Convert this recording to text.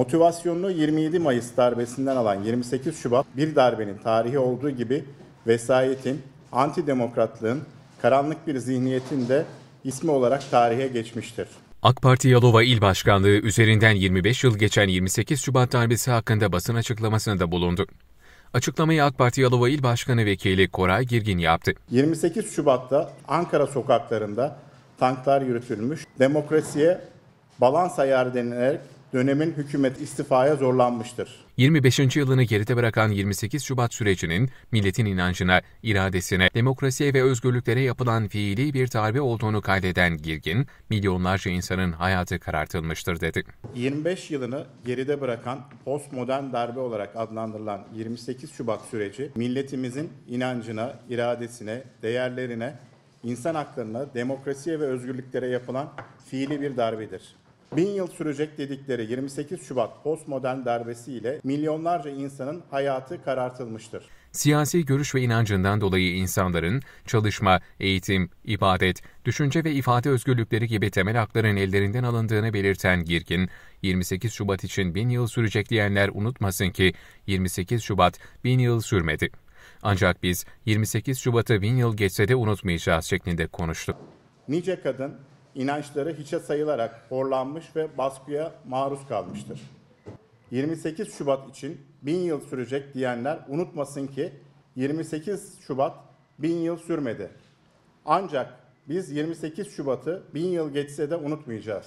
Motivasyonunu 27 Mayıs darbesinden alan 28 Şubat bir darbenin tarihi olduğu gibi vesayetin, antidemokratlığın, karanlık bir zihniyetin de ismi olarak tarihe geçmiştir. AK Parti Yalova İl Başkanlığı üzerinden 25 yıl geçen 28 Şubat darbesi hakkında basın açıklamasına da bulundu. Açıklamayı AK Parti Yalova İl Başkanı Vekili Koray Girgin yaptı. 28 Şubat'ta Ankara sokaklarında tanklar yürütülmüş, demokrasiye balans ayar denilerek dönemin hükümet istifaya zorlanmıştır. 25. yılını geride bırakan 28 Şubat sürecinin milletin inancına, iradesine, demokrasiye ve özgürlüklere yapılan fiili bir darbe olduğunu kaydeden Girgin, milyonlarca insanın hayatı karartılmıştır dedi. 25 yılını geride bırakan postmodern darbe olarak adlandırılan 28 Şubat süreci milletimizin inancına, iradesine, değerlerine, insan haklarına, demokrasiye ve özgürlüklere yapılan fiili bir darbedir. Bin yıl sürecek dedikleri 28 Şubat postmodern darbesiyle milyonlarca insanın hayatı karartılmıştır. Siyasi görüş ve inancından dolayı insanların çalışma, eğitim, ibadet, düşünce ve ifade özgürlükleri gibi temel hakların ellerinden alındığını belirten Girgin, 28 Şubat için bin yıl sürecek diyenler unutmasın ki 28 Şubat bin yıl sürmedi. Ancak biz 28 Şubat'ı bin yıl geçse de unutmayacağız şeklinde konuştuk. Nice kadın inançları hiçe sayılarak horlanmış ve baskıya maruz kalmıştır. 28 Şubat için bin yıl sürecek diyenler unutmasın ki 28 Şubat bin yıl sürmedi. Ancak biz 28 Şubat'ı bin yıl geçse de unutmayacağız.